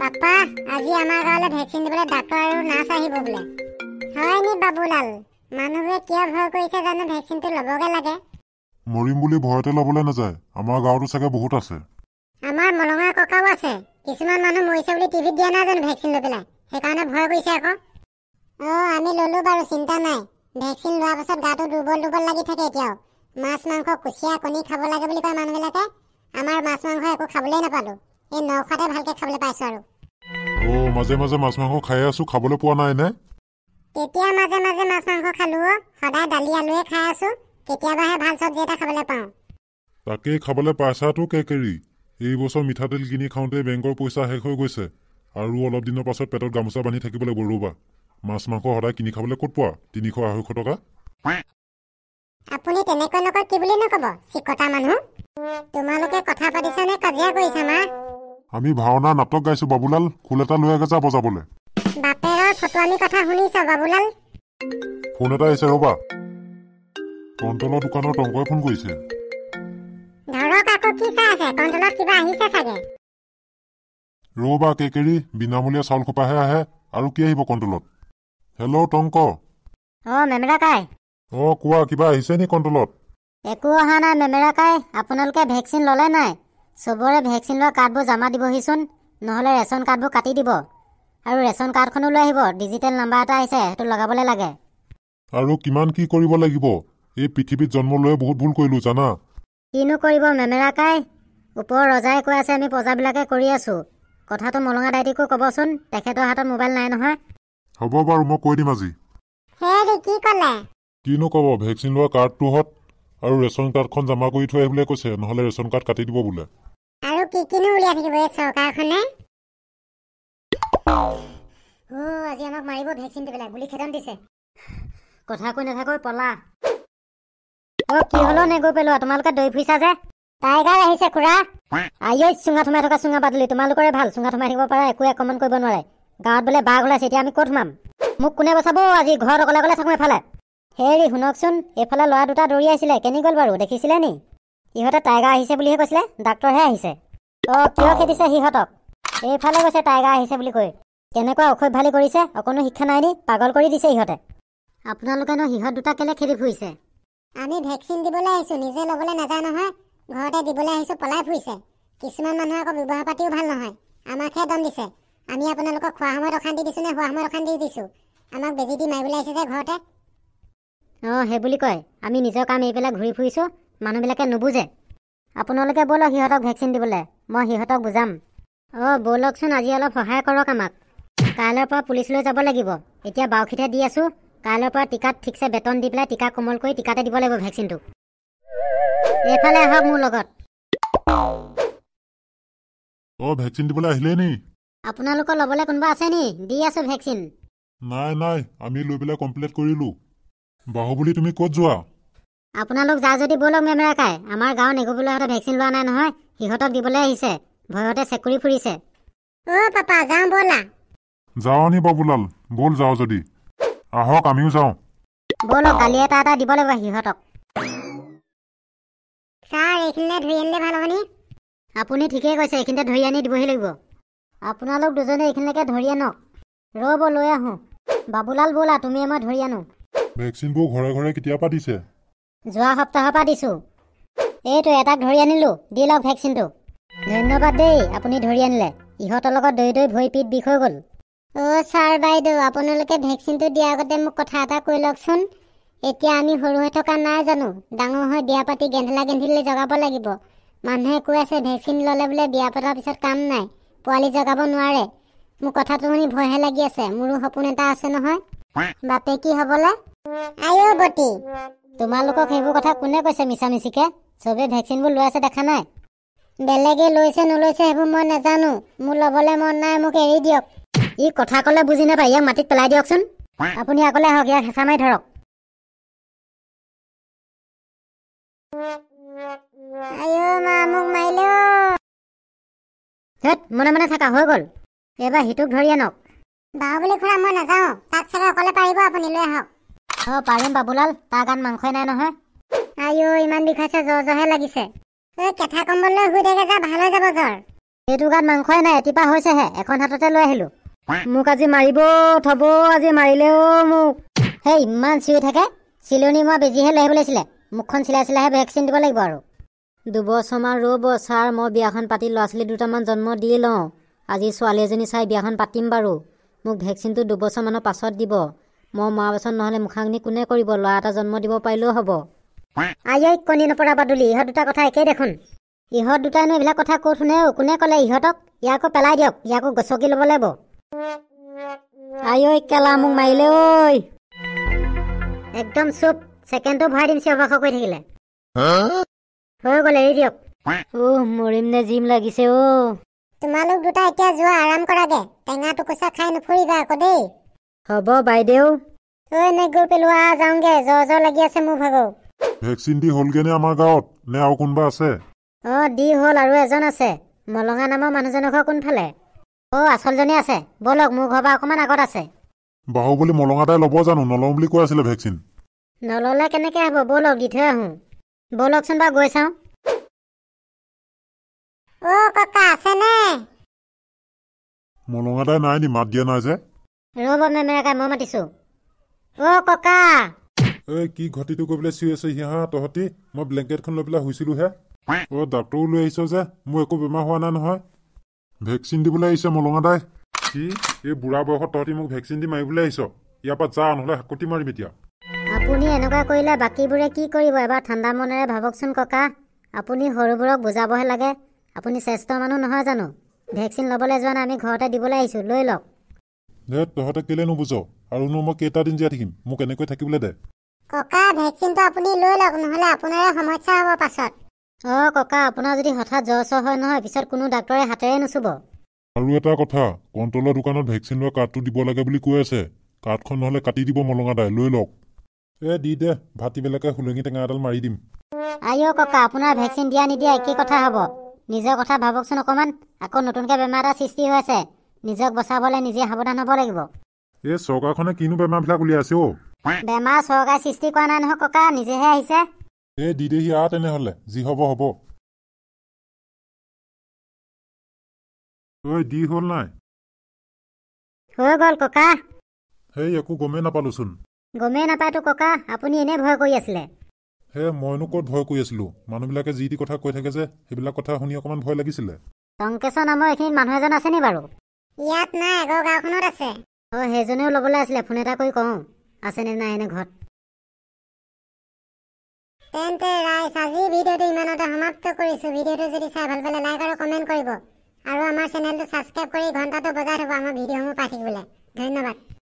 papa আজি আমাৰ গাঁৱলৈ ভেকচিন দিবলৈ ডাক্তৰ আৰু নাৰ্ছ আহিব বোলে হয় নি বাবুলাল মানুহবোৰে কিয় ভয় কৰিছে জানো ভেকচিনটো ল'বগে লাগে মৰিম বুলি ভয়তে ল'বলৈ নাযায় আমাৰ গাঁৱতো চাগে বহুত আছে আমাৰ মলঙা ককাও আছে কিছুমান মানুহ মৰিছে বুলি টিভিত দিয়া নাই জানো ভেকচিন লৈ পেলাই সেইকাৰণে ভয় কৰিছে আকৌ অ আমি ললো বাৰু চিন্তা নাই ভেকচিন লোৱাৰ পাছত গাটো দুৰ্বল দুৰ্বল লাগি থাকে এতিয়াও মাছ মাংস কুচিয়া কণী খাব লাগে বুলি কয় মানুহবিলাকে আমাৰ মাছ মাংস একো খাবলৈ নাপালোঁ এই নখাতে ভালকৈ খাবলৈ পাইছোঁ আৰু অ' মাজে মাজে মাছ মাংস খাই আছোঁ খাবলৈ পোৱা নাই নে তেতিয়া মাজে মাজে মাছ মাংস খালোঁ সদায় দালি আলুৱে খাই আছোঁ কেতিয়াবাহে ভাল চব্জি এটা খাবলৈ পাওঁ তাকেই খাবলৈ পাইছাটো কেকেৰি এইবছৰ মিঠাতেল কিনি খাওঁতেই বেংকৰ পইচা শেষ হৈ গৈছে আৰু অলপ দিনৰ পাছত পেটত গামোচা বান্ধি থাকিব লাগিব ৰ'বা মাছ মাংস সদায় কিনি খাবলৈ ক'ত পোৱা তিনিশ আঢ়ৈশ টকা আপুনি তেনেকৈ নকয় কি বুলি নকব চিকটা মানুহ তোমালোকে কথা পাতিছা নে কাজিয়া কৰিছা মা আমি ভাওনা নাটক গাইছো বাবুলাল খোল এটা লৈ আগে যা বজাবলে বাপেৰৰ ফটোৱামী কথা শুনিছ বাবুলাল ফোন এটা আহিছে ৰবা কণ্টলৰ দোকানৰ টংকৈ ফোন কৰিছে ধৰক আকৌ কি চাই আছে কণ্টলত কিবা আহিছে চাগে ৰবা কেকেৰি বিনামূলীয়া চাউল খোপাহে আহে আৰু কি আহিব কণ্টলত হেল্ল' টংক অ' মেমেৰা কাই অ কোৱা কিবা আহিছে নি কণ্ট্ৰলত একো অহা নাই মেমেৰা কাই আপোনালোকে ভেকচিন ল'লে নাই চবৰে ভেকচিন লোৱা কাৰ্ডবোৰ জমা দিবহিচোন নহ'লে ৰেচন কাৰ্ডবোৰ কাটি দিব আৰু ৰেচন কাৰ্ডখনো লৈ আহিব ডিজিটেল নাম্বাৰ এটা আহিছে সেইটো লগাবলৈ লাগে আৰু কিমান কি কৰিব লাগিব এই পৃথিৱীত জন্ম লৈয়ে বহুত ভুল কৰিলো জানা কিনো কৰিব মেমেৰা কাই ওপৰ ৰজাই কৈ আছে আমি প্ৰজাবিলাকে কৰি আছো কথাটো মলঙা দাইটিকো কবচোন তেখেতৰ হাতত মোবাইল নাই নহয় হ'ব বাৰু মই কৈ দিম আজি কিনো ক'ব ভেকচিন লোৱা কাৰ্ডটো হত আৰু ৰেচন কাৰ্ডখন জমা কৰি থৈ আহিবলৈ কৈছে নহ'লে ৰেচন কাৰ্ড কাটি দিব বোলে তোমালোকৰে ভাল চুঙাত সোমাই থাকিব পাৰা একো একমান কৰিব নোৱাৰে গাঁৱত বোলে বাঘ ওলাইছে এতিয়া আমি কত সোমাম মোক কোনে বচাব আজি ঘৰত অকলে অকলে থাকো এফালে হেৰি শুনকচোন এইফালে ল'ৰা দুটা দৌৰি আহিছিলে কেনি গ'ল বাৰু দেখিছিলে নি সিহঁতে টাইগাৰ আহিছে বুলিহে কৈছিলে ডাক্তৰহে আহিছে অঁ কিয় খেদিছে সিহঁতক এইফালে গৈছে টাইগাৰ আহিছে বুলি কৈ কেনেকুৱা ঔষধ ভালি কৰিছে অকণো শিক্ষা নাই নি পাগল কৰি দিছে সিহঁতে আপোনালোকেনো সিহঁত দুটা কেলৈ খেদি ফুৰিছে আমি ভেকচিন দিবলৈ আহিছোঁ নিজে ল'বলৈ নাযায় নহয় ঘৰতে দিবলৈ আহিছোঁ পলাই ফুৰিছে কিছুমান মানুহে আকৌ ব্যৱহাৰ পাতিও ভাল নহয় আমাকহে দম দিছে আমি আপোনালোকক খোৱা সময়ত অশান্তি দিছোঁ নে শোৱা সময়ত অশান্তি দিছোঁ আমাক বেজী দি মাৰিবলৈ আহিছে যে ঘৰতে অঁ সেইবুলি কয় আমি নিজৰ কাম এইবিলাক ঘূৰি ফুৰিছোঁ মানুহবিলাকে নুবুজে আপোনালোকে ব'লক সিহঁতক ভেকচিন দিবলৈ মই সিহঁতক বুজাম অঁ ব'লকচোন আজি অলপ সহায় কৰক আমাক কাইলৈৰ পৰা পুলিচলৈ যাব লাগিব এতিয়া বাউসীতে দি আছোঁ কাইলৈৰ পৰা টিকাত ঠিকছে বেতন দি পেলাই টিকা কোমল কৰি টিকাতে দিব লাগিব ভেকচিনটো এইফালে আহক মোৰ লগত আপোনালোকৰ ল'বলৈ কোনোবা আছে নি দি আছো ভেকচিন নাই নাই আমি লৈ পেলাই কমপ্লিট কৰিলোঁ বাহুবলী তুমি ক'ত যোৱা আপোনালোক যা যদি বলক মেমেৰাকাই আমাৰ গাঁৱৰ নেগুবলৈহঁতে ভেকচিন লোৱা নাই নহয় সিহঁতক দিবলৈ আহিছে ভয়তে চেকুৰি ফুৰিছে অ' পাপা যাওঁ ব'লা যাওঁ নি বাবুলাল ব'ল যাওঁ যদি আহক আমিও যাওঁ ব'লক গালি এটা এটা দিব লাগিব সিহঁতক ছাৰ এইখিনিলে ধৰি আনিলে ভাল হ'বনি আপুনি ঠিকেই কৈছে এইখিনিতে ধৰি আনি দিবহি লাগিব আপোনালোক দুজনে এইখিনিলৈকে ধৰি আনক ৰ'ব লৈ আহোঁ বাবুলাল ব'লা তুমিয়ে মই ধৰি আনো ভেকচিনবোৰ ঘৰে ঘৰে কেতিয়া পাতিছে যোৱা সপ্তাহৰ পৰা দিছোঁ এইটো এটাক ধৰি আনিলোঁ দি লওক ভেকচিনটো ধন্যবাদ দেই আপুনি ধৰি আনিলে ইহঁতৰ লগত দৈ দৈ ভৰি পিঠ বিষ হৈ গ'ল অ' ছাৰ বাইদেউ আপোনালোকে ভেকচিনটো দিয়াৰ আগতে মোক কথা এটা কৈ লওকচোন এতিয়া আমি সৰু হৈ থকা নাই জানো ডাঙৰ হৈ বিয়া পাতি গেন্ধেলা গেন্ধিলে জগাব লাগিব মানুহে কৈ আছে ভেকচিন ল'লে বোলে বিয়া পতাৰ পিছত কাম নাই পোৱালি জগাব নোৱাৰে মোৰ কথাটো শুনি ভয়হে লাগি আছে মোৰো সপোন এটা আছে নহয় বাপেকি হ'বলৈ আইঅ তোমালোকক সেইবোৰ কথা কোনে কৈছে মিছামিচিকে চবে ভেকচিনবোৰ লৈ আছে দেখা নাই বেলেগে লৈছে নলৈছে সেইবোৰ মই নাজানো মোৰ ল'বলৈ মন নাই মোক এৰি দিয়ক ই কথা ক'লে বুজি নাপায় ইয়াক মাটিত পেলাই দিয়কচোন আপুনি আগলৈ আহক ইয়াক হেঁচা মাৰি ধৰক মনে মনে থাকা হৈ গ'ল এইবাৰ সিটোক ধৰি আনক বাৰু বুলি খুৰা মই নাযাওঁ তাত চাগে অকলে পাৰিব আপুনি লৈ আহক অ পাৰিম বাবুলাল তাৰ গাত মাংসই নাই নহয় আইঅ ইমান দেখাইছে জ্বৰ জ্বৰহে লাগিছে এই কেঁথা কম্বললৈ শুই থাকে যা ভাল হৈ যাব জ্বৰ সেইটো গাত মাংসই নাই এটিপা হৈছেহে এখন হাততে লৈ আহিলো মোক আজি মাৰিব থব আজি মাৰিলেও মোক সেই ইমান চিঞৰি থাকে চিলনি মই বেজিহে লৈ আহিবলৈছিলে মুখখন চিলাই চিলাইহে ভেকচিন দিব লাগিব আৰু দুবছৰমান ৰ'ব ছাৰ মই বিয়াখন পাতি ল'ৰা ছোৱালী দুটামান জন্ম দিয়ে লওঁ আজি ছোৱালী এজনী চাই বিয়াখন পাতিম বাৰু মোক ভেকচিনটো দুবছৰমানৰ পাছত দিব মই মৰা বাচন নহ'লে মুখাগ্নি কোনে কৰিব ল'ৰা এটা জন্ম দিব পাৰিলেও হ'ব আই কণী নপৰা বাদুলি ইহঁত দুটা কথা একেই দেখোন ইহঁত দুটাইনো এইবিলাক কথা কৈ শুনেও কোনে ক'লে ইহঁতক ইয়াকো পেলাই দিয়ক ইয়াকো গচকি ল'ব লাগিব আই ঐ কেলা মোক মাৰিলে ঐ একদম চুপ ছেকেণ্ডটো ভৰাই দিম চিঞৰ বাখৰ কৰি থাকিলে হৈ গ'ল এৰি দিয়ক ওহ মৰিম নে জিম লাগিছে অ' তোমালোক দুটা এতিয়া যোৱা আৰাম কৰাগে টেঙাটো টুকুচা খাই নুফুৰিবা আকৌ দেই হ'ব বাইদেউ ঐ নেগুৰ পেলোৱা যাওঁগে জ্বৰ জ্বৰ লাগি আছে মোৰ ভাগৰ ভেকচিন দি হ'লগেনে আমাৰ গাঁৱত নে আৰু কোনোবা আছে অঁ দি হ'ল আৰু এজন আছে মলঙা নামৰ মানুহজনৰ ঘৰ কোনফালে অ' আচলজনী আছে ব'লক মোৰ ঘৰৰ পৰা অকণমান আগত আছে বাহুবলী মলঙাটাই ল'ব জানো নলওঁ বুলি কৈ আছিলে ভেকচিন নল'লে কেনেকৈ হ'ব ব'লক দি থৈ আহোঁ ব'লকচোন বাৰু গৈ চাওঁ অ' ককা আছেনে মলঙাটাই নাই নি মাত দিয়া নাই যে ৰব মেমেৰাকা মই মাতিছো অ' ককা এই কি ঘটিটো কৰিবলৈ চিঞৰি আছে সিহঁত কৰিব এবাৰ ঠাণ্ডা মনেৰে সৰুবোৰক বুজাবহে লাগে আপুনি শ্ৰেষ্ঠ মানুহ নহয় জানো ভেকচিন ল'বলৈ যোৱা নাই আমি ঘৰতে দিবলৈ আহিছোঁ লৈ লওক দে তহঁতে কেলে নুবুজ আৰু ন মই কেইটা দিন জীয়াই থাকিম মোক এনেকৈ থাকিবলৈ দে ককা ভেকচিনটো আপুনি লৈ লওক নহ'লে আপোনাৰে সমস্যা হ'ব পাছত অ ককা আপোনাৰ যদি হঠাৎ জ্বৰ চৰ হয় নহয় পিছত কোনো ডাক্তৰে হাতেৰে নুচুব আৰু এটা কথা কণ্ট্ৰলৰ দোকানত ভেকচিন লোৱা কাৰ্ডটো দিব লাগে বুলি কৈ আছে কাৰ্ডখন নহ'লে কাটি দিব মলঙা দাই লৈ লওক এ দি দে ভাতিবিলাকে হুলেঙি টেঙা এডাল মাৰি দিম আইঅ ককা আপোনাৰ ভেকচিন দিয়া নিদিয়া একে কথা হ'ব নিজৰ কথা ভাবকচোন অকণমান আকৌ নতুনকৈ বেমাৰ এটা সৃষ্টি হৈ আছে নিজক বচাবলৈ নিজে সাৱধান হ'ব লাগিব এই চৰকাৰখনে কিনো বেমাৰবিলাক উলিয়াইছে অ' বেমাৰ চৰকাৰে সৃষ্টি কৰা নাই নহয় ককা নিজেহে আহিছে এই দি দেহি আ তেনেহ'লে যি হ'ব হ'ব ঐ দি হ'ল নাই হৈ গ'ল ককা সেই একো গমেই নাপালোচোন গমেই নাপায়তো ককা আপুনি এনেই ভয় কৰি আছিলে হে মইনো ক'ত ভয় কৰি আছিলো মানুহবিলাকে যি টি কথা কৈ থাকে যে সেইবিলাক কথা শুনি অকণমান ভয় লাগিছিলে টংকেশ্বৰ নামৰ এইখিনিত মানুহ এজন আছেনি বাৰু ইয়াত নাই আগৰ গাঁওখনত আছে অঁ সেইজনেও ল'বলৈ আছিলে ফোন এটা কৰি কওঁ আছেনে নাই এনে ঘৰত তেন্তে ৰাইজ আজি ভিডিঅ'টো ইমানতে সমাপ্ত কৰিছোঁ ভিডিঅ'টো যদি চাই ভাল পালে লাইক আৰু কমেণ্ট কৰিব আৰু আমাৰ চেনেলটো ছাবস্ক্ৰাইব কৰি ঘণ্টাটো বজাই থ'ব আমাৰ ভিডিঅ'সমূহ পাই থাকিবলৈ ধন্যবাদ